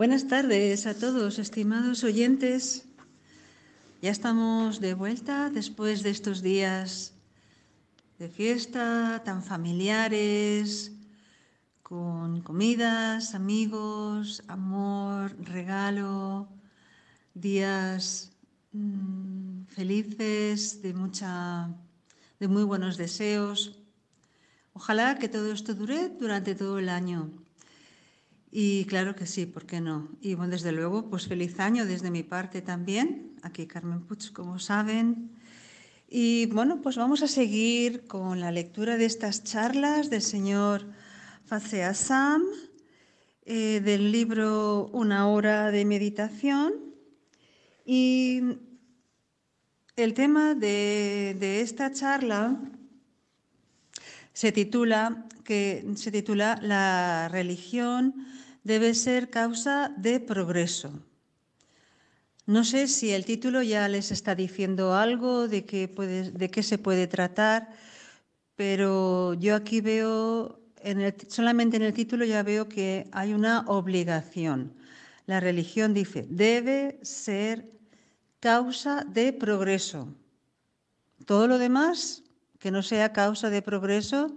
Buenas tardes a todos, estimados oyentes. Ya estamos de vuelta después de estos días de fiesta tan familiares, con comidas, amigos, amor, regalo, días mm, felices, de, mucha, de muy buenos deseos. Ojalá que todo esto dure durante todo el año y claro que sí, ¿por qué no? Y bueno, desde luego, pues feliz año desde mi parte también. Aquí Carmen Putz, como saben. Y bueno, pues vamos a seguir con la lectura de estas charlas del señor Facea Sam, eh, del libro Una hora de meditación. Y el tema de, esta charla se titula, que, se titula La religión debe ser causa de progreso. No sé si el título ya les está diciendo algo de qué, se puede tratar, pero yo aquí veo, solamente en el título ya veo que hay una obligación. La religión dice, debe ser causa de progreso. Todo lo demás que no sea causa de progreso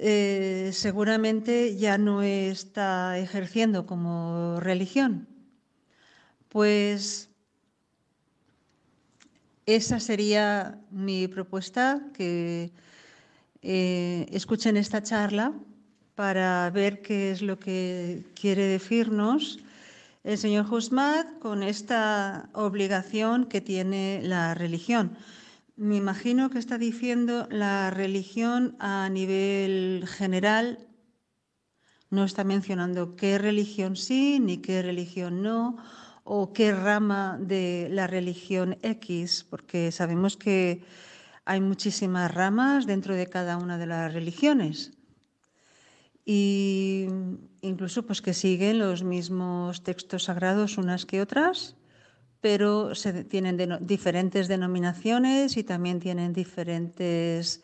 eh, seguramente ya no está ejerciendo como religión, pues esa sería mi propuesta, que eh, escuchen esta charla para ver qué es lo que quiere decirnos el señor Husmad con esta obligación que tiene la religión. Me imagino que está diciendo la religión a nivel general. No está mencionando qué religión sí ni qué religión no o qué rama de la religión X, porque sabemos que hay muchísimas ramas dentro de cada una de las religiones. Y incluso pues que siguen los mismos textos sagrados unas que otras pero se tienen diferentes denominaciones y también tienen diferentes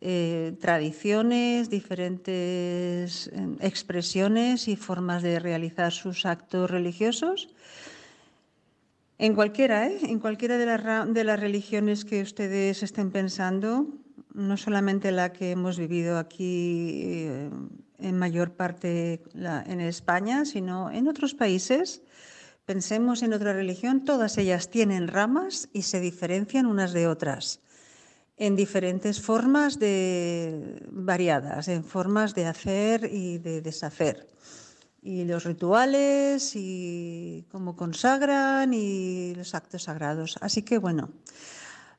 eh, tradiciones, diferentes em, expresiones y formas de realizar sus actos religiosos. En cualquiera, ¿eh? en cualquiera de, las religiones que ustedes estén pensando, no solamente la que hemos vivido aquí eh, en mayor parte en España, sino en otros países. Pensemos en otra religión, todas ellas tienen ramas y se diferencian unas de otras en diferentes formas de, variadas, en formas de hacer y de deshacer. Y los rituales y cómo consagran y los actos sagrados. Así que bueno,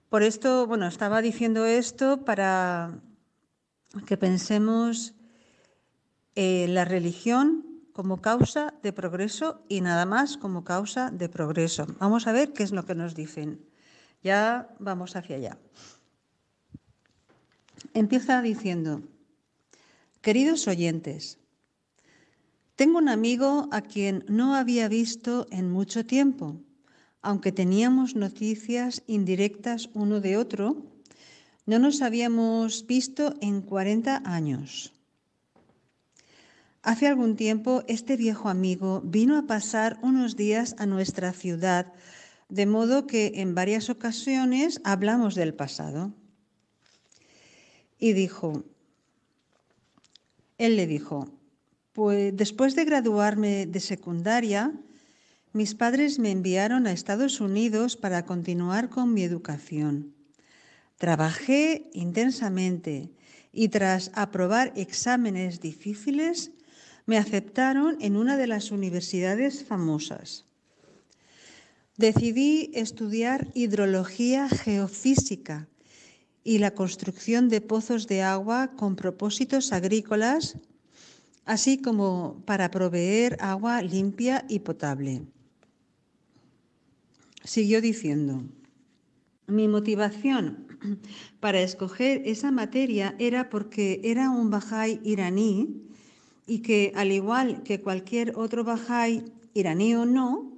por esto, bueno, estaba diciendo esto para que pensemos en eh, la religión como causa de progreso y nada más como causa de progreso. Vamos a ver qué es lo que nos dicen. Ya vamos hacia allá. Empieza diciendo, queridos oyentes, tengo un amigo a quien no había visto en mucho tiempo, aunque teníamos noticias indirectas uno de otro, no nos habíamos visto en 40 años. Hace algún tiempo este viejo amigo vino a pasar unos días a nuestra ciudad, de modo que en varias ocasiones hablamos del pasado. Y dijo, él le dijo, pues después de graduarme de secundaria, mis padres me enviaron a Estados Unidos para continuar con mi educación. Trabajé intensamente y tras aprobar exámenes difíciles, me aceptaron en una de las universidades famosas. Decidí estudiar hidrología geofísica y la construcción de pozos de agua con propósitos agrícolas, así como para proveer agua limpia y potable. Siguió diciendo, mi motivación para escoger esa materia era porque era un bajai iraní y que, al igual que cualquier otro Bajai iraní o no,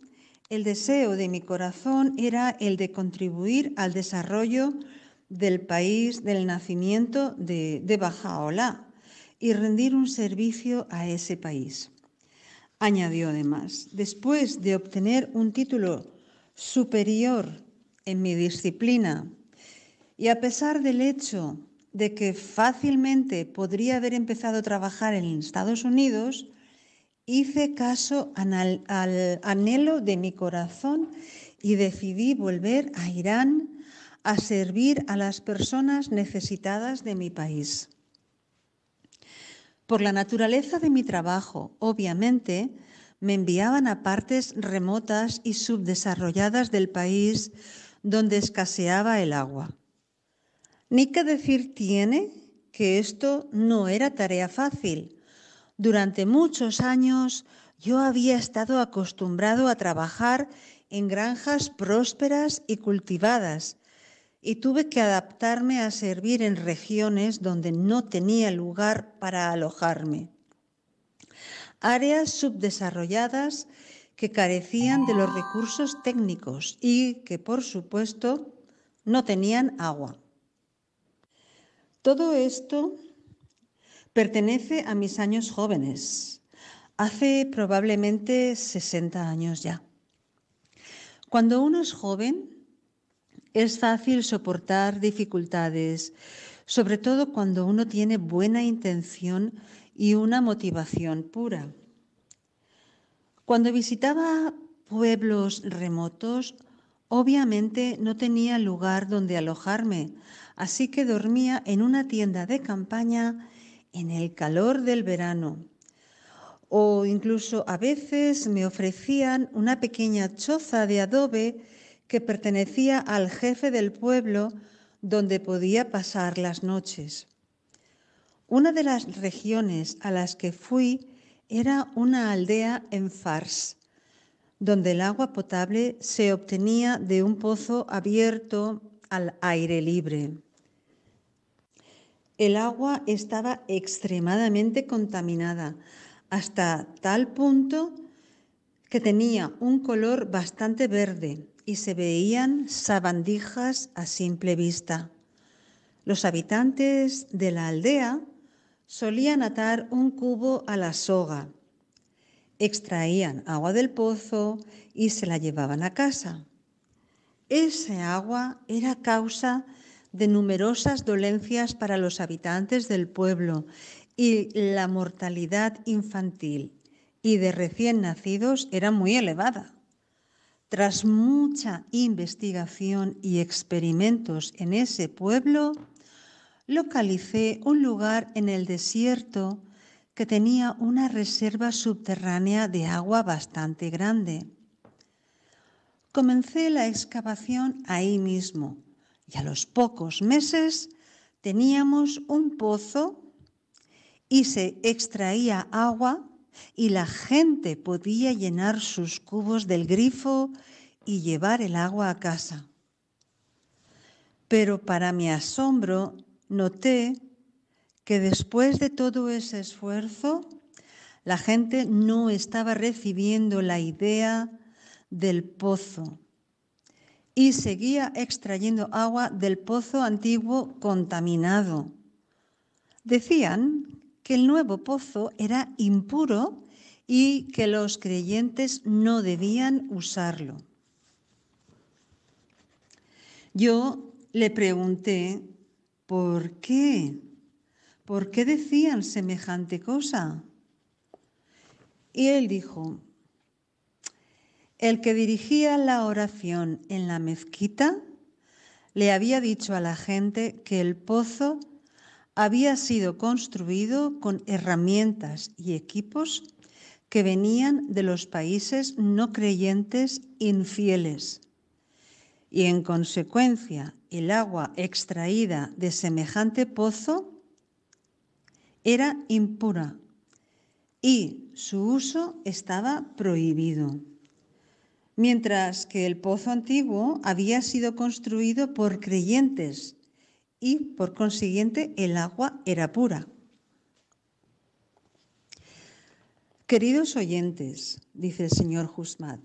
el deseo de mi corazón era el de contribuir al desarrollo del país del nacimiento de, de y rendir un servicio a ese país. Añadió además, después de obtener un título superior en mi disciplina y a pesar del hecho de que fácilmente podría haber empezado a trabajar en Estados Unidos, hice caso al, al anhelo de mi corazón y decidí volver a Irán a servir a las personas necesitadas de mi país. Por la naturaleza de mi trabajo, obviamente, me enviaban a partes remotas y subdesarrolladas del país donde escaseaba el agua. Ni que decir tiene que esto no era tarea fácil. Durante muchos años yo había estado acostumbrado a trabajar en granjas prósperas y cultivadas y tuve que adaptarme a servir en regiones donde no tenía lugar para alojarme. Áreas subdesarrolladas que carecían de los recursos técnicos y que, por supuesto, no tenían agua. Todo esto pertenece a mis años jóvenes, hace probablemente 60 años ya. Cuando uno es joven, es fácil soportar dificultades, sobre todo cuando uno tiene buena intención y una motivación pura. Cuando visitaba pueblos remotos, obviamente no tenía lugar donde alojarme, así que dormía en una tienda de campaña en el calor del verano. O incluso a veces me ofrecían una pequeña choza de adobe que pertenecía al jefe del pueblo donde podía pasar las noches. Una de las regiones a las que fui era una aldea en Fars, donde el agua potable se obtenía de un pozo abierto al aire libre. El agua estaba extremadamente contaminada, hasta tal punto que tenía un color bastante verde y se veían sabandijas a simple vista. Los habitantes de la aldea solían atar un cubo a la soga, extraían agua del pozo y se la llevaban a casa. Ese agua era causa de de numerosas dolencias para los habitantes del pueblo y la mortalidad infantil y de recién nacidos era muy elevada. Tras mucha investigación y experimentos en ese pueblo, localicé un lugar en el desierto que tenía una reserva subterránea de agua bastante grande. Comencé la excavación ahí mismo y a los pocos meses teníamos un pozo y se extraía agua y la gente podía llenar sus cubos del grifo y llevar el agua a casa. Pero para mi asombro noté que después de todo ese esfuerzo, la gente no estaba recibiendo la idea del pozo, y seguía extrayendo agua del pozo antiguo contaminado. Decían que el nuevo pozo era impuro y que los creyentes no debían usarlo. Yo le pregunté, ¿por qué? ¿Por qué decían semejante cosa? Y él dijo, el que dirigía la oración en la mezquita le había dicho a la gente que el pozo había sido construido con herramientas y equipos que venían de los países no creyentes infieles. Y en consecuencia, el agua extraída de semejante pozo era impura y su uso estaba prohibido mientras que el pozo antiguo había sido construido por creyentes y por consiguiente el agua era pura. Queridos oyentes, dice el señor Jusmat,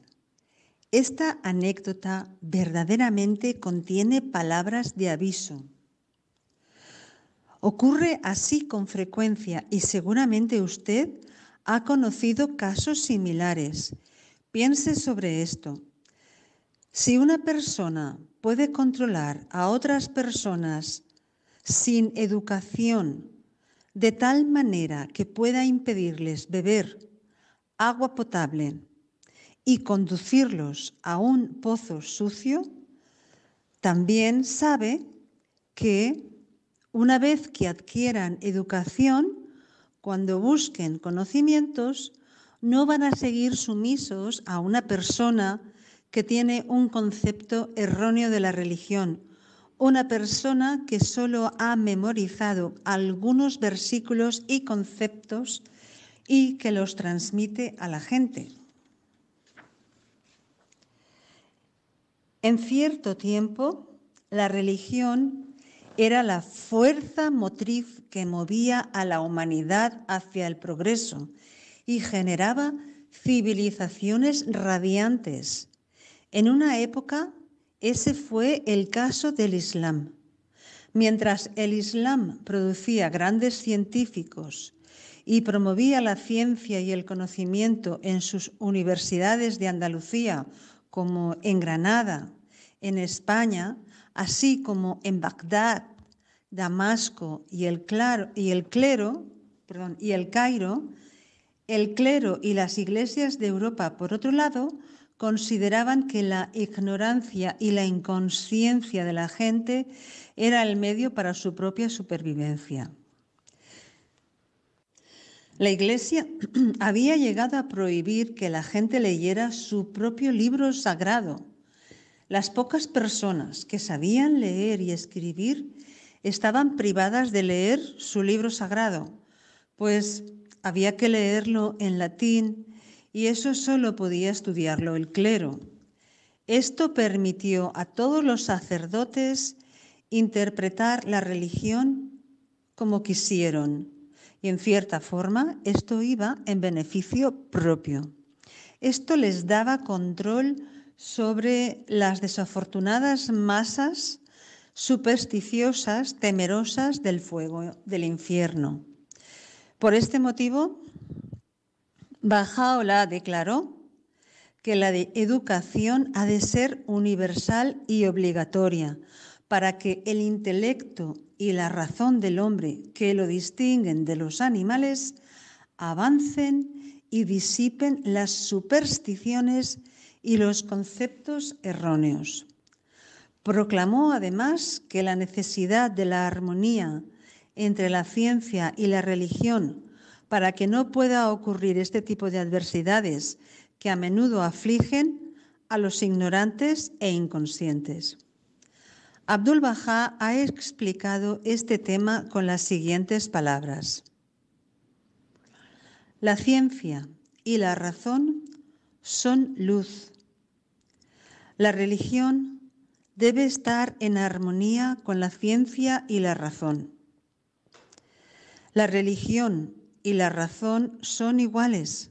esta anécdota verdaderamente contiene palabras de aviso. Ocurre así con frecuencia y seguramente usted ha conocido casos similares Piense sobre esto. Si una persona puede controlar a otras personas sin educación, de tal manera que pueda impedirles beber agua potable y conducirlos a un pozo sucio, también sabe que una vez que adquieran educación, cuando busquen conocimientos, no van a seguir sumisos a una persona que tiene un concepto erróneo de la religión, una persona que solo ha memorizado algunos versículos y conceptos y que los transmite a la gente. En cierto tiempo, la religión era la fuerza motriz que movía a la humanidad hacia el progreso y generaba civilizaciones radiantes. En una época, ese fue el caso del Islam. Mientras el Islam producía grandes científicos y promovía la ciencia y el conocimiento en sus universidades de Andalucía, como en Granada, en España, así como en Bagdad, Damasco y el, claro, y el clero, y el Cairo, el clero y las iglesias de Europa, por otro lado, consideraban que la ignorancia y la inconsciencia de la gente era el medio para su propia supervivencia. La Iglesia había llegado a prohibir que la gente leyera su propio libro sagrado. Las pocas personas que sabían leer y escribir estaban privadas de leer su libro sagrado, pues había que leerlo en latín y eso solo podía estudiarlo el clero. Esto permitió a todos los sacerdotes interpretar la religión como quisieron y en cierta forma esto iba en beneficio propio. Esto les daba control sobre las desafortunadas masas supersticiosas temerosas del fuego del infierno. Por este motivo, Bajaola declaró que la educación ha de ser universal y obligatoria para que el intelecto y la razón del hombre que lo distinguen de los animales avancen y disipen las supersticiones y los conceptos erróneos. Proclamó además que la necesidad de la armonía entre la ciencia y la religión para que no pueda ocurrir este tipo de adversidades que a menudo afligen a los ignorantes e inconscientes. Abdul Bahá ha explicado este tema con las siguientes palabras. La ciencia y la razón son luz. La religión debe estar en armonía con la ciencia y la razón. La religión y la razón son iguales.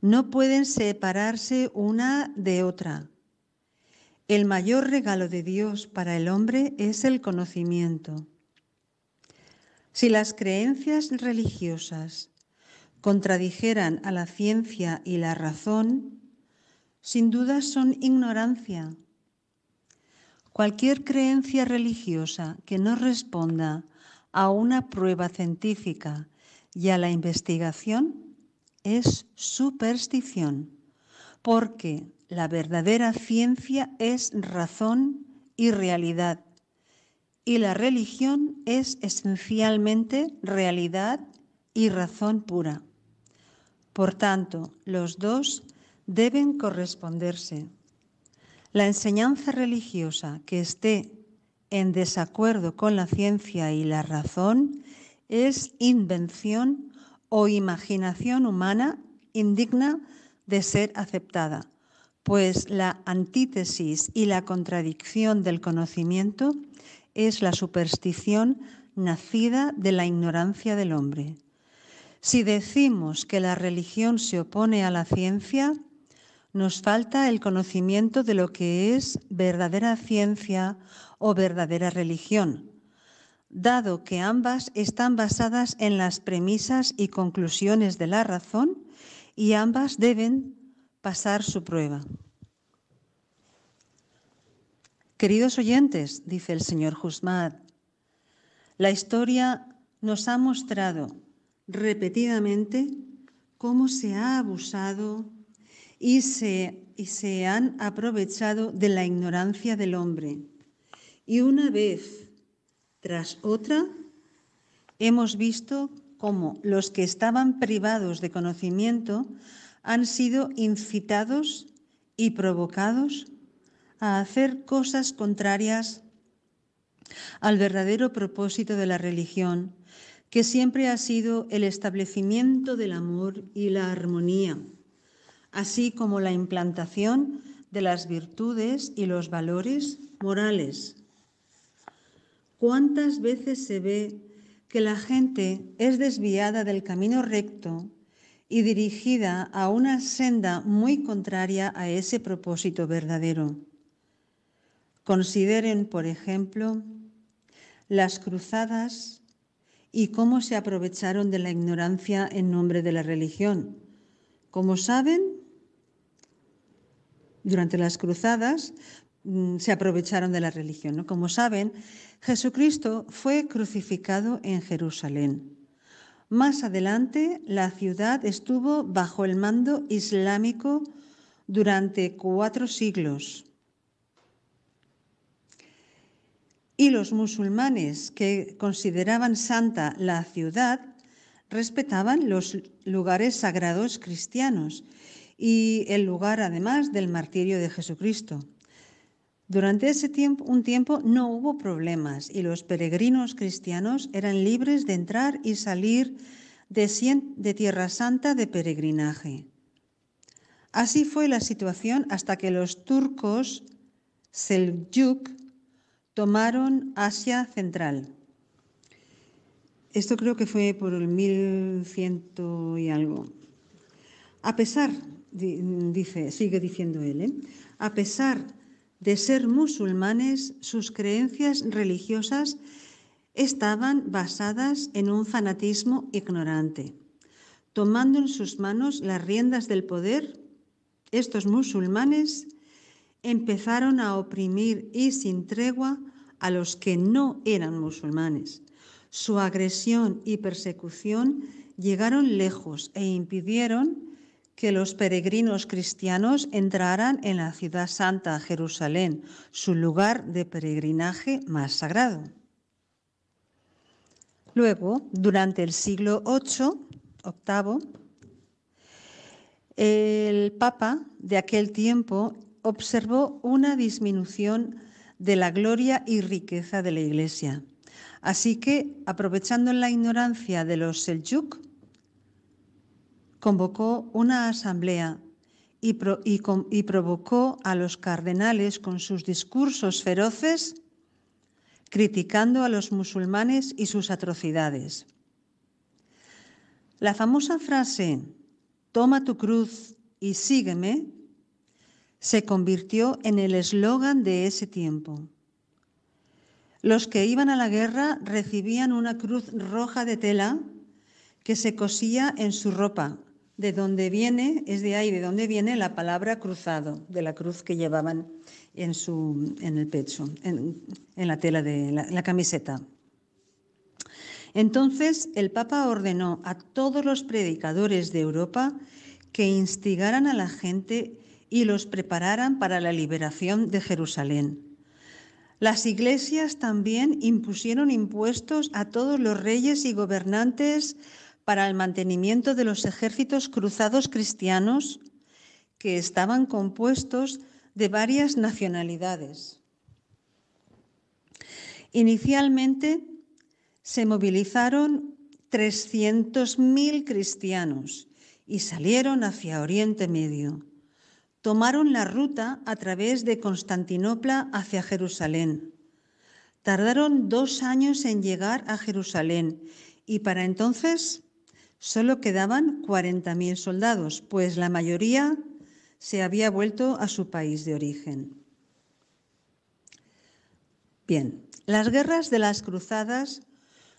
No pueden separarse una de otra. El mayor regalo de Dios para el hombre es el conocimiento. Si las creencias religiosas contradijeran a la ciencia y la razón, sin duda son ignorancia. Cualquier creencia religiosa que no responda a una prueba científica y a la investigación es superstición, porque la verdadera ciencia es razón y realidad, y la religión es esencialmente realidad y razón pura. Por tanto, los dos deben corresponderse. La enseñanza religiosa que esté en desacuerdo con la ciencia y la razón es invención o imaginación humana indigna de ser aceptada, pues la antítesis y la contradicción del conocimiento es la superstición nacida de la ignorancia del hombre. Si decimos que la religión se opone a la ciencia, nos falta el conocimiento de lo que es verdadera ciencia o verdadera religión, dado que ambas están basadas en las premisas y conclusiones de la razón y ambas deben pasar su prueba. Queridos oyentes, dice el señor Husmad, la historia nos ha mostrado repetidamente cómo se ha abusado y se, han aprovechado de la ignorancia del hombre. Y una vez tras otra, hemos visto cómo los que estaban privados de conocimiento han sido incitados y provocados a hacer cosas contrarias al verdadero propósito de la religión, que siempre ha sido el establecimiento del amor y la armonía así como la implantación de las virtudes y los valores morales. ¿Cuántas veces se ve que la gente es desviada del camino recto y dirigida a una senda muy contraria a ese propósito verdadero? Consideren, por ejemplo, las cruzadas y cómo se aprovecharon de la ignorancia en nombre de la religión. Como saben, durante las cruzadas mm, se aprovecharon de la religión. Como saben, Jesucristo fue crucificado en Jerusalén. Más adelante, la ciudad estuvo bajo el mando islámico durante cuatro siglos. Y los musulmanes que consideraban santa la ciudad respetaban los lugares sagrados cristianos y el lugar además del martirio de Jesucristo. Durante ese tiempo, un tiempo no hubo problemas y los peregrinos cristianos eran libres de entrar y salir de, de Tierra Santa de peregrinaje. Así fue la situación hasta que los turcos Seljuk tomaron Asia Central. Esto creo que fue por el 1100 y algo. A pesar dice, sigue diciendo él, ¿eh? a pesar de ser musulmanes, sus creencias religiosas estaban basadas en un fanatismo ignorante. Tomando en sus manos las riendas del poder, estos musulmanes empezaron a oprimir y sin tregua a los que no eran musulmanes. Su agresión y persecución llegaron lejos e impidieron que los peregrinos cristianos entraran en la ciudad santa, Jerusalén, su lugar de peregrinaje más sagrado. Luego, durante el siglo VIII, el Papa de aquel tiempo observó una disminución de la gloria y riqueza de la Iglesia. Así que, aprovechando la ignorancia de los Seljuk, convocó una asamblea y, provocó a los cardenales con sus discursos feroces criticando a los musulmanes y sus atrocidades. La famosa frase, toma tu cruz y sígueme, se convirtió en el eslogan de ese tiempo. Los que iban a la guerra recibían una cruz roja de tela que se cosía en su ropa de donde viene, es de ahí de donde viene la palabra cruzado, de la cruz que llevaban en, su, en el pecho, en, la tela de la, la camiseta. Entonces el Papa ordenó a todos los predicadores de Europa que instigaran a la gente y los prepararan para la liberación de Jerusalén. Las iglesias también impusieron impuestos a todos los reyes y gobernantes para el mantenimiento de los ejércitos cruzados cristianos que estaban compuestos de varias nacionalidades. Inicialmente se movilizaron 300.000 cristianos y salieron hacia Oriente Medio. Tomaron la ruta a través de Constantinopla hacia Jerusalén. Tardaron dos años en llegar a Jerusalén y para entonces Solo quedaban 40.000 soldados, pues la mayoría se había vuelto a su país de origen. Bien, las guerras de las cruzadas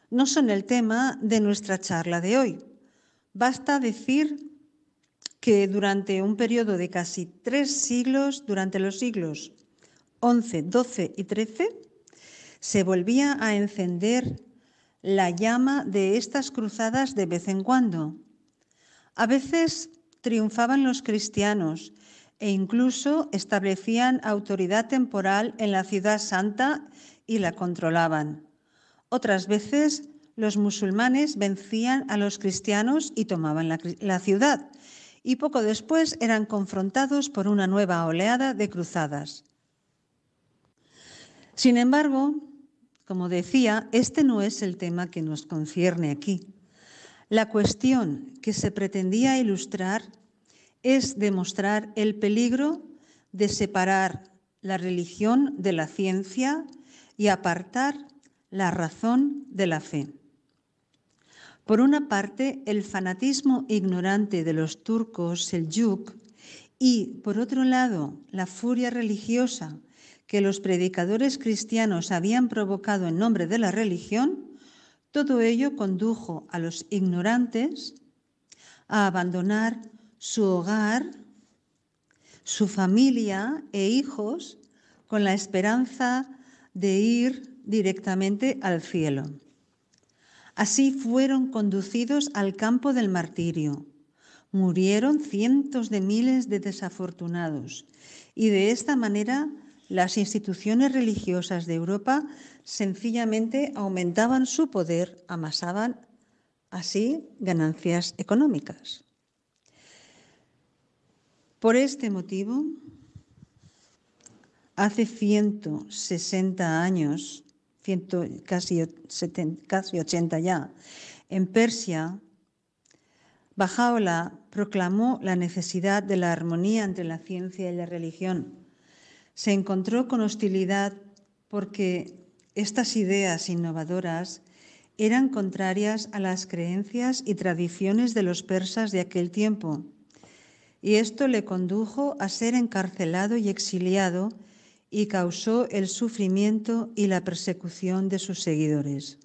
no son el tema de nuestra charla de hoy. Basta decir que durante un periodo de casi tres siglos, durante los siglos XI, XII y XIII, se volvía a encender la llama de estas cruzadas de vez en cuando. A veces triunfaban los cristianos e incluso establecían autoridad temporal en la ciudad santa y la controlaban. Otras veces los musulmanes vencían a los cristianos y tomaban la, ciudad, y poco después eran confrontados por una nueva oleada de cruzadas. Sin embargo, como decía, este no es el tema que nos concierne aquí. La cuestión que se pretendía ilustrar es demostrar el peligro de separar la religión de la ciencia y apartar la razón de la fe. Por una parte, el fanatismo ignorante de los turcos, el yuk, y por otro lado, la furia religiosa que los predicadores cristianos habían provocado en nombre de la religión, todo ello condujo a los ignorantes a abandonar su hogar, su familia e hijos con la esperanza de ir directamente al cielo. Así fueron conducidos al campo del martirio. Murieron cientos de miles de desafortunados y de esta manera las instituciones religiosas de Europa sencillamente aumentaban su poder, amasaban así ganancias económicas. Por este motivo, hace 160 años, casi, casi 80 ya, en Persia, Bajaola proclamó la necesidad de la armonía entre la ciencia y la religión se encontró con hostilidad porque estas ideas innovadoras eran contrarias a las creencias y tradiciones de los persas de aquel tiempo, y esto le condujo a ser encarcelado y exiliado y causó el sufrimiento y la persecución de sus seguidores.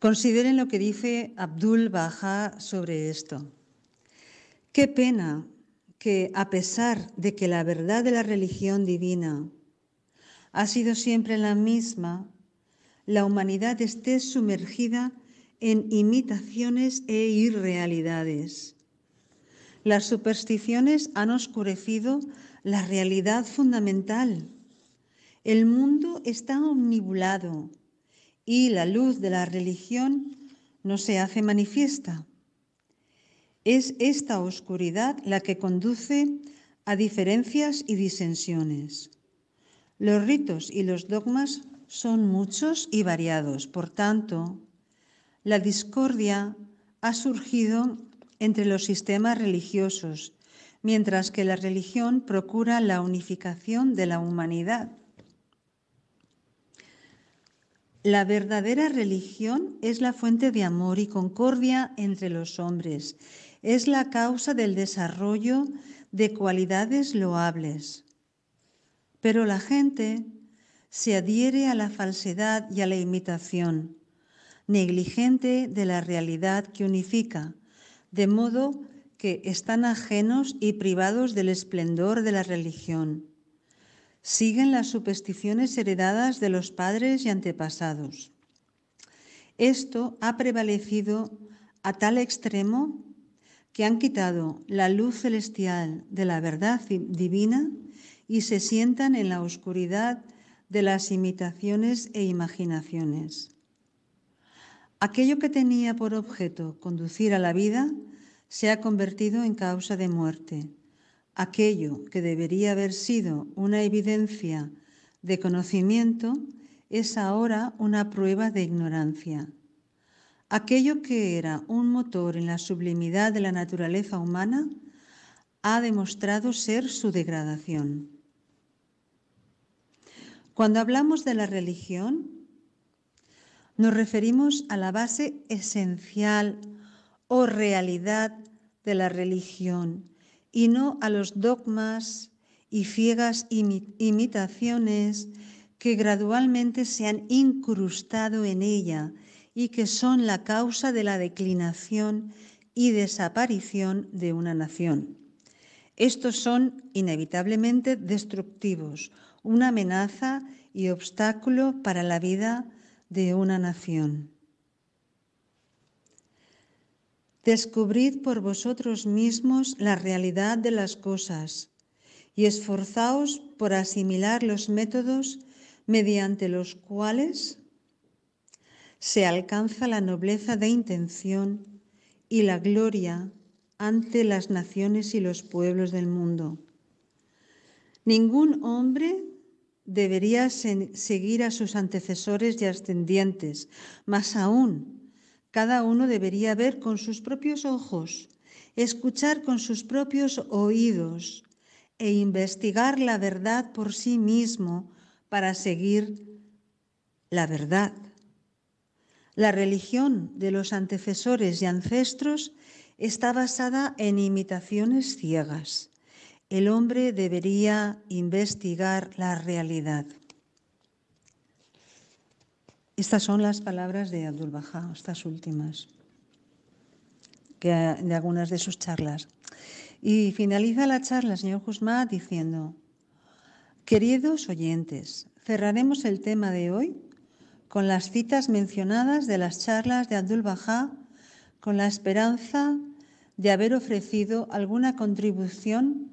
Consideren lo que dice Abdul Baha sobre esto. Qué pena que, a pesar de que la verdad de la religión divina ha sido siempre la misma, la humanidad esté sumergida en imitaciones e irrealidades. Las supersticiones han oscurecido la realidad fundamental. El mundo está omnibulado y la luz de la religión no se hace manifiesta. Es esta oscuridad la que conduce a diferencias y disensiones. Los ritos y los dogmas son muchos y variados, por tanto, la discordia ha surgido entre los sistemas religiosos, mientras que la religión procura la unificación de la humanidad. La verdadera religión es la fuente de amor y concordia entre los hombres es la causa del desarrollo de cualidades loables. Pero la gente se adhiere a la falsedad y a la imitación, negligente de la realidad que unifica, de modo que están ajenos y privados del esplendor de la religión. Siguen las supersticiones heredadas de los padres y antepasados. Esto ha prevalecido a tal extremo que han quitado la luz celestial de la verdad divina y se sientan en la oscuridad de las imitaciones e imaginaciones. Aquello que tenía por objeto conducir a la vida se ha convertido en causa de muerte. Aquello que debería haber sido una evidencia de conocimiento es ahora una prueba de ignorancia. Aquello que era un motor en la sublimidad de la naturaleza humana ha demostrado ser su degradación. Cuando hablamos de la religión, nos referimos a la base esencial o realidad de la religión y no a los dogmas y ciegas imitaciones que gradualmente se han incrustado en ella y que son la causa de la declinación y desaparición de una nación. Estos son inevitablemente destructivos, una amenaza y obstáculo para la vida de una nación. Descubrid por vosotros mismos la realidad de las cosas y esforzaos por asimilar los métodos mediante los cuales se alcanza la nobleza de intención y la gloria ante las naciones y los pueblos del mundo. Ningún hombre debería seguir a sus antecesores y ascendientes, más aún, cada uno debería ver con sus propios ojos, escuchar con sus propios oídos e investigar la verdad por sí mismo para seguir la verdad. La religión de los antecesores y ancestros está basada en imitaciones ciegas. El hombre debería investigar la realidad. Estas son las palabras de Abdul Baha, estas últimas, de algunas de sus charlas. Y finaliza la charla señor Guzmán diciendo, Queridos oyentes, cerraremos el tema de hoy con las citas mencionadas de las charlas de Abdul Bajá, con la esperanza de haber ofrecido alguna contribución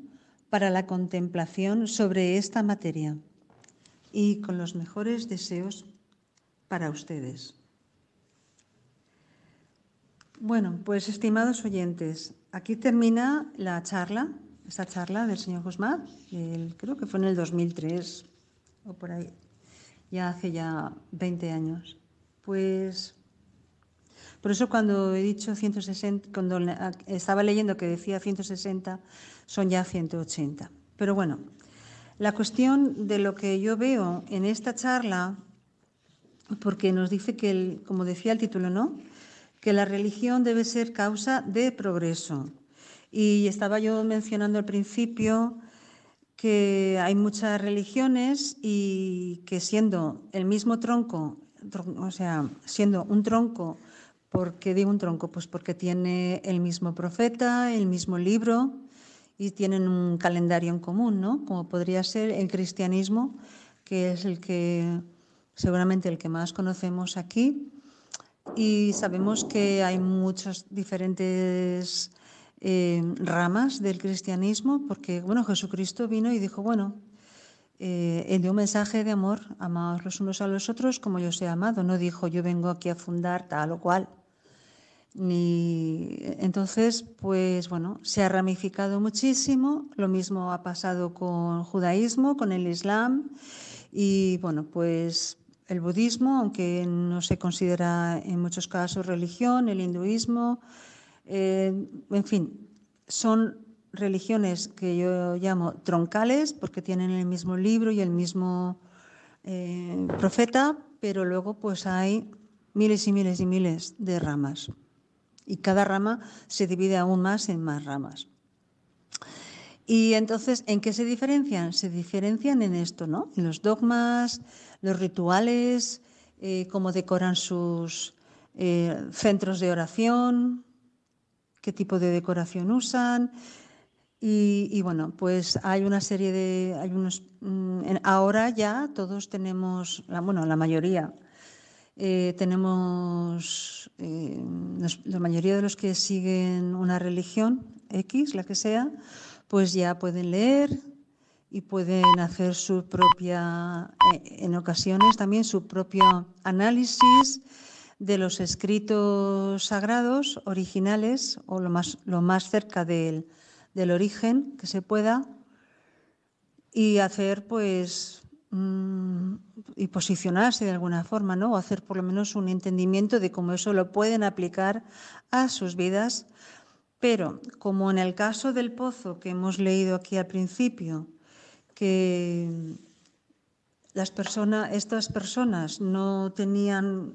para la contemplación sobre esta materia y con los mejores deseos para ustedes. Bueno, pues estimados oyentes, aquí termina la charla esta charla del señor Guzmán, creo que fue en el 2003 o por ahí, ya hace ya 20 años. Pues por eso cuando he dicho 160, cuando estaba leyendo que decía 160, son ya 180. Pero bueno, la cuestión de lo que yo veo en esta charla, porque nos dice que, como decía el título, ¿no? Que la religión debe ser causa de progreso. Y estaba yo mencionando al principio que hay muchas religiones y que siendo el mismo tronco, o sea, siendo un tronco, ¿por qué digo un tronco? Pues porque tiene el mismo profeta, el mismo libro y tienen un calendario en común, ¿no? Como podría ser el cristianismo, que es el que seguramente el que más conocemos aquí. Y sabemos que hay muchos diferentes ramas del cristianismo, porque bueno, Jesucristo vino y dijo, bueno, eh, él dio un mensaje de amor, amados los unos a los otros como yo os he amado, no dijo yo vengo aquí a fundar tal o cual. Ni... Entonces, pues bueno, se ha ramificado muchísimo, lo mismo ha pasado con judaísmo, con el islam y bueno, pues el budismo, aunque no se considera en muchos casos religión, el hinduismo, eh, en fin, son religiones que yo llamo troncales porque tienen el mismo libro y el mismo eh, profeta, pero luego pues hay miles y miles y miles de ramas y cada rama se divide aún más en más ramas. Y entonces, ¿en qué se diferencian? Se diferencian en esto, ¿no? En los dogmas, los rituales, eh, cómo decoran sus centros de oración, qué tipo de decoración usan. Y, bueno, pues hay una serie de, hay unos, mm, ahora ya todos tenemos, bueno, la mayoría, eh, tenemos, eh, la mayoría de los que siguen una religión X, la que sea, pues ya pueden leer y pueden hacer su propia, eh, en ocasiones también su propio análisis de los escritos sagrados originales o lo más, lo más cerca del, origen que se pueda y hacer pues mm, y posicionarse de alguna forma, ¿no? O hacer por lo menos un entendimiento de cómo eso lo pueden aplicar a sus vidas. Pero como en el caso del pozo que hemos leído aquí al principio, que estas personas no tenían,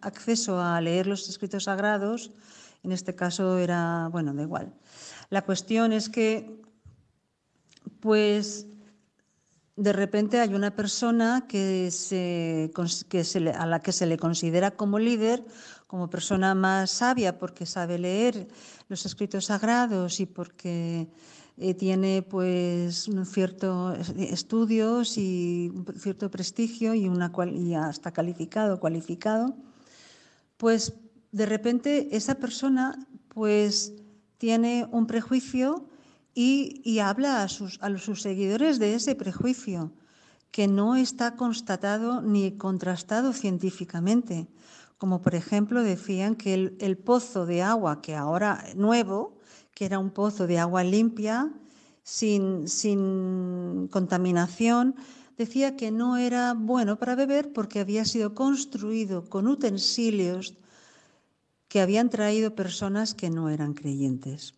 acceso a leer los escritos sagrados, en este caso era, bueno, da igual. La cuestión es que, pues, de repente hay una persona a la que se le considera como líder, como persona más sabia porque sabe leer los escritos sagrados y porque eh, tiene pues ciertos eh, estudios y cierto prestigio y, una hasta calificado, cualificado, pues de repente esa persona pues tiene un prejuicio y, habla a sus, a sus seguidores de ese prejuicio que no está constatado ni contrastado científicamente, como por ejemplo decían que el, el pozo de agua que ahora nuevo, que era un pozo de agua limpia, sin, sin contaminación, decía que no era bueno para beber porque había sido construido con utensilios que habían traído personas que no eran creyentes.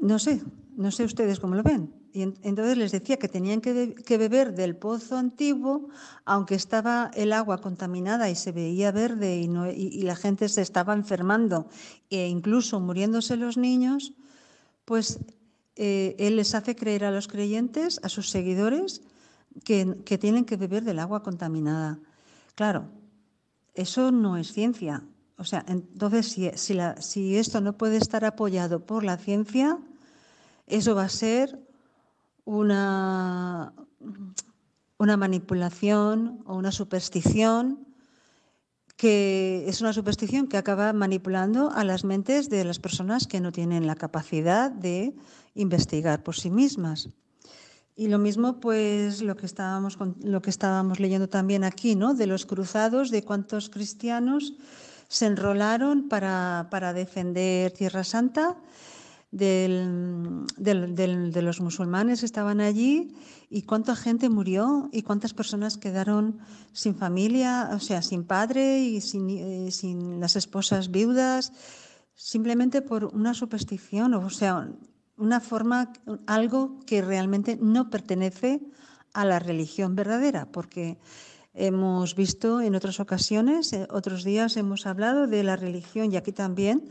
No sé, no sé ustedes cómo lo ven. Y entonces les decía que tenían que, beber del pozo antiguo, aunque estaba el agua contaminada y se veía verde y, la gente se estaba enfermando e incluso muriéndose los niños, pues eh, Él les hace creer a los creyentes, a sus seguidores, que, tienen que beber del agua contaminada. Claro, eso no es ciencia. O sea, entonces si, esto no puede estar apoyado por la ciencia, eso va a ser una, una manipulación o una superstición que es una superstición que acaba manipulando a las mentes de las personas que no tienen la capacidad de investigar por sí mismas. Y lo mismo, pues, lo que estábamos, lo que estábamos leyendo también aquí, ¿no? De los cruzados, de cuántos cristianos se enrolaron para, para defender Tierra Santa de los musulmanes estaban allí y cuánta gente murió y cuántas personas quedaron sin familia, o sea, sin padre y sin, eh, sin las esposas viudas, simplemente por una superstición, o sea, una forma, algo que realmente no pertenece a la religión verdadera, porque hemos visto en otras ocasiones, eh, otros días hemos hablado de la religión y aquí también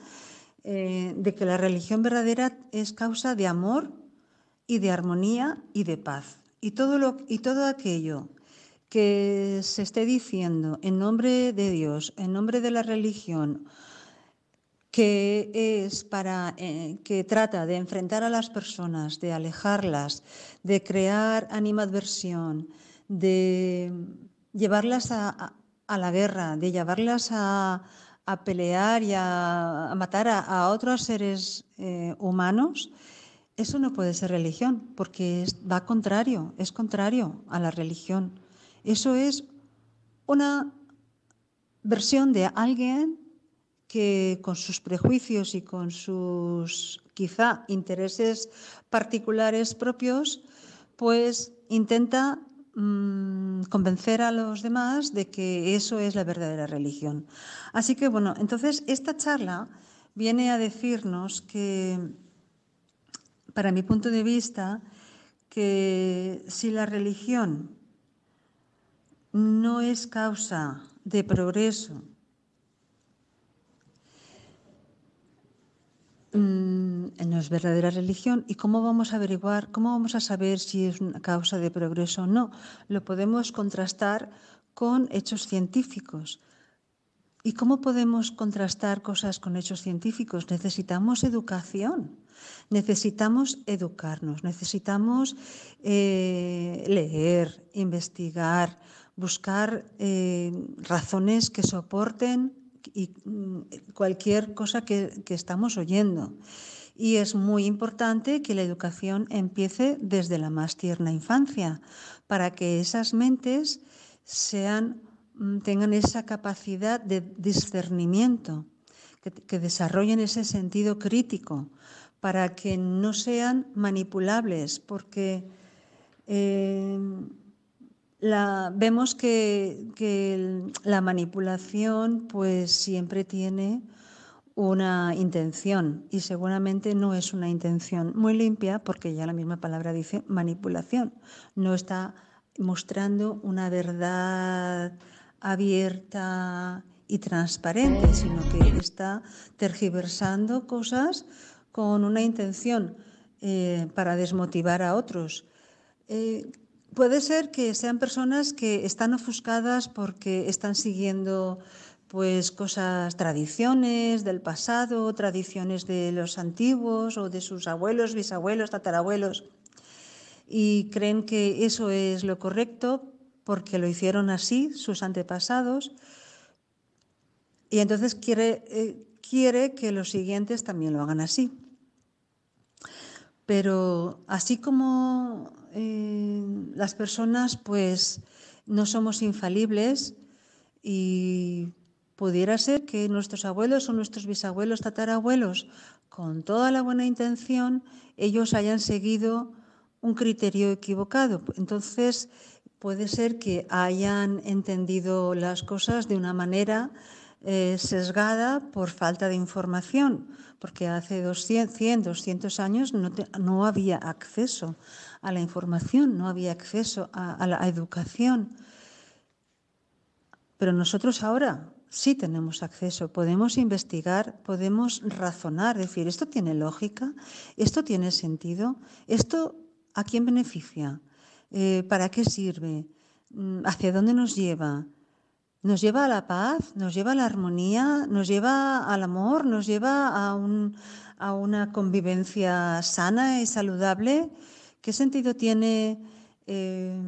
eh, de que la religión verdadera es causa de amor y de armonía y de paz. Y todo, lo, y todo aquello que se esté diciendo en nombre de Dios, en nombre de la religión, que es para eh, que trata de enfrentar a las personas, de alejarlas, de crear animadversión, de llevarlas a la guerra, de llevarlas a, a pelear y a, matar a, otros seres eh, humanos, eso no puede ser religión, porque va contrario, es contrario a la religión. Eso es una versión de alguien que con sus prejuicios y con sus quizá intereses particulares propios, pues intenta Mm, convencer a los demás de que eso es la verdadera religión. Así que bueno, entonces esta charla viene a decirnos que, para mi punto de vista, que si la religión no es causa de progreso no mm, es verdadera religión y cómo vamos a averiguar, cómo vamos a saber si es una causa de progreso o no. Lo podemos contrastar con hechos científicos. ¿Y cómo podemos contrastar cosas con hechos científicos? Necesitamos educación, necesitamos educarnos, necesitamos eh, leer, investigar, buscar eh, razones que soporten y mm, cualquier cosa que, estamos oyendo. Y es muy importante que la educación empiece desde la más tierna infancia, para que esas mentes sean, mm, tengan esa capacidad de discernimiento, que, desarrollen ese sentido crítico, para que no sean manipulables, porque eh, vemos que, la manipulación pues siempre tiene una intención y seguramente no es una intención muy limpia porque ya la misma palabra dice manipulación. No está mostrando una verdad abierta y transparente, sino que está tergiversando cosas con una intención eh, para desmotivar a otros. Eh, Puede ser que sean personas que están ofuscadas porque están siguiendo pues cosas, tradiciones del pasado, tradiciones de los antiguos o de sus abuelos, bisabuelos, tatarabuelos, y creen que eso es lo correcto porque lo hicieron así sus antepasados, y entonces quiere, eh, quiere que los siguientes también lo hagan así. Pero así como Em, las personas pues no somos infalibles y pudiera ser que nuestros abuelos o nuestros bisabuelos, tatarabuelos, con toda la buena intención, ellos hayan seguido un criterio equivocado. Entonces, puede ser que hayan entendido las cosas de una manera eh, sesgada por falta de información, porque hace 200, 100, 200 años no, había acceso a la información, no había acceso a, la educación. Pero nosotros ahora sí tenemos acceso, podemos investigar, podemos razonar, decir, esto tiene lógica, esto tiene sentido, esto a quién beneficia, eh, para qué sirve, mm, hacia dónde nos lleva nos lleva a la paz, nos lleva a la armonía, nos lleva al amor, nos lleva a, una convivencia sana y saludable. ¿Qué sentido tiene eh,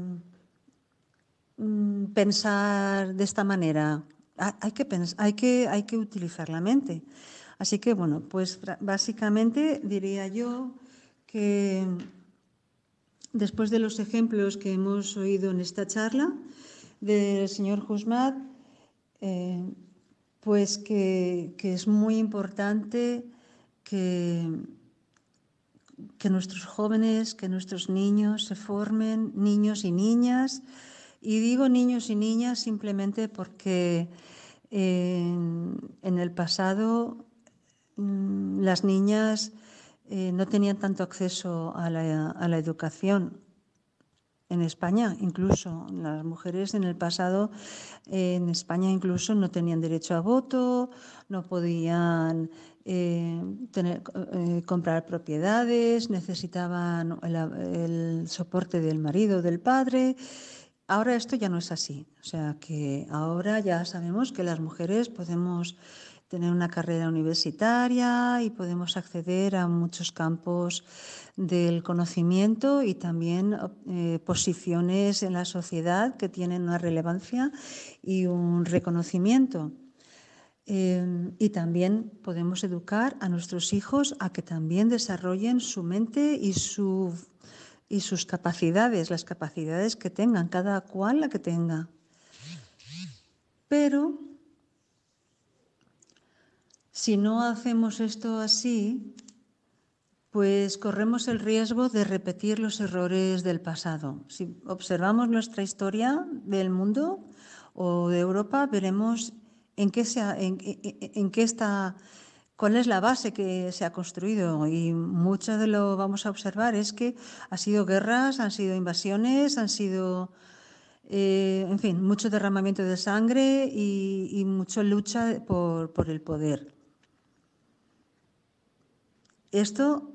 mm, pensar de esta manera? Hay que, hay que utilizar la mente. Así que, bueno, pues básicamente diría yo que después de los ejemplos que hemos oído en esta charla, del señor Juzmad eh, pues que, es muy importante que, nuestros jóvenes, que nuestros niños se formen, niños y niñas. Y digo niños y niñas simplemente porque en el pasado mm, las niñas eh, no tenían tanto acceso a la, a la educación en España incluso. Las mujeres en el pasado eh, en España incluso no tenían derecho a voto, no podían eh, tener, eh, comprar propiedades, necesitaban el, el, soporte del marido, o del padre. Ahora esto ya no es así. O sea que ahora ya sabemos que las mujeres podemos tener una carrera universitaria y podemos acceder a muchos campos del conocimiento y también eh, posiciones en la sociedad que tienen una relevancia y un reconocimiento. Em, y también podemos educar a nuestros hijos a que también desarrollen su mente y, su, y sus capacidades, las capacidades que tengan, cada cual la que tenga. Pero si no hacemos esto así, pues corremos el riesgo de repetir los errores del pasado. Si observamos nuestra historia del mundo o de Europa, veremos en qué, en, qué está, cuál es la base que se ha construido. Y mucho de lo vamos a observar es que ha sido guerras, han sido invasiones, han sido, eh, en fin, mucho derramamiento de sangre y, mucha lucha por el poder. Esto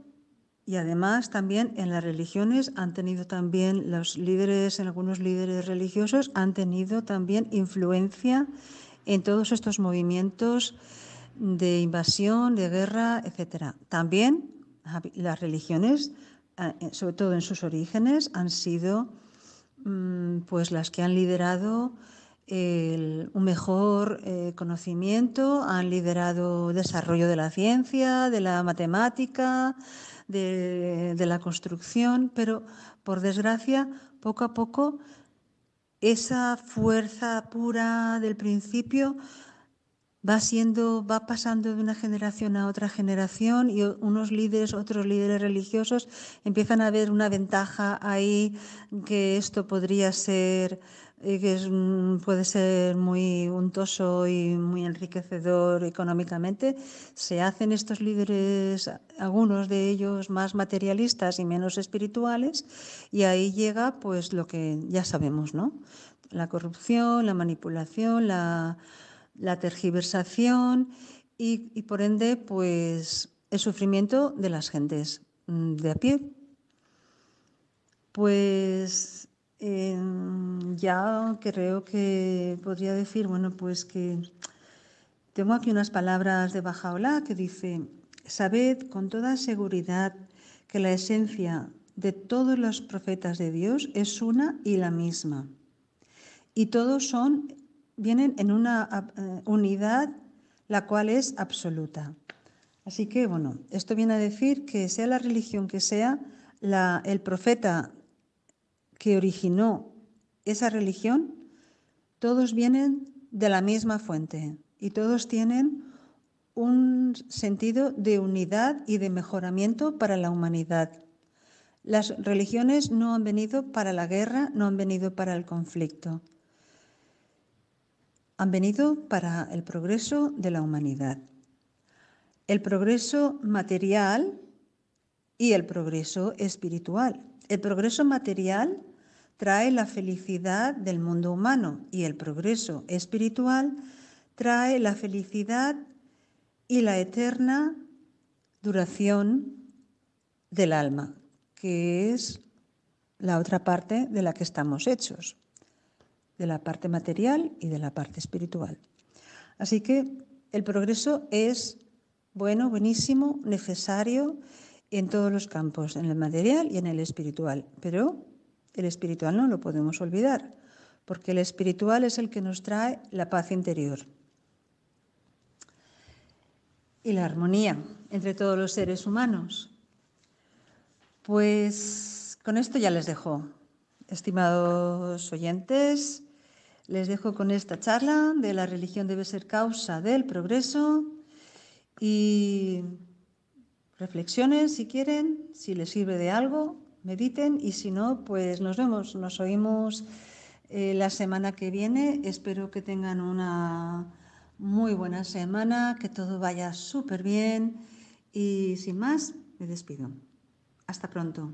y además también en las religiones han tenido también los líderes, en algunos líderes religiosos han tenido también influencia en todos estos movimientos de invasión, de guerra, etc. También las religiones, ah, eh, sobre todo en sus orígenes, han sido mm, pues las que han liderado el, un mejor eh, conocimiento, han liderado desarrollo de la ciencia, de la matemática, de, de la construcción, pero por desgracia, poco a poco, esa fuerza pura del principio va siendo, va pasando de una generación a otra generación y unos líderes, otros líderes religiosos empiezan a ver una ventaja ahí que esto podría ser que mm, puede ser muy untoso y muy enriquecedor económicamente, se hacen estos líderes, algunos de ellos más materialistas y menos espirituales, y ahí llega pues lo que ya sabemos, ¿no? La corrupción, la manipulación, la, tergiversación y, y por ende pues el sufrimiento de las gentes mm, de a pie. Pues ya creo que podría decir, bueno, pues que tengo aquí unas palabras de Bajaola que dice, sabed con toda seguridad que la esencia de todos los profetas de Dios es una y la misma. Y todos son, vienen en una eh, unidad la cual es absoluta. Así que, bueno, esto viene a decir que sea la religión que sea, el profeta que originó esa religión, todos vienen de la misma fuente y todos tienen un sentido de unidad y de mejoramiento para la humanidad. Las religiones no han venido para la guerra, no han venido para el conflicto. Han venido para el progreso de la humanidad. El progreso material y el progreso espiritual. El progreso material trae la felicidad del mundo humano y el progreso espiritual trae la felicidad y la eterna duración del alma, que es la otra parte de la que estamos hechos, de la parte material y de la parte espiritual. Así que el progreso es bueno, buenísimo, necesario en todos los campos, en el material y en el espiritual, pero el espiritual no lo podemos olvidar, porque el espiritual es el que nos trae la paz interior y la armonía entre todos los seres humanos. Pues con esto ya les dejo, estimados oyentes, les dejo con esta charla de la religión debe ser causa del progreso y reflexiones si quieren, si les sirve de algo mediten y si no, pues nos vemos, nos oímos eh, la semana que viene. Espero que tengan una muy buena semana, que todo vaya súper bien y sin más, me despido. Hasta pronto.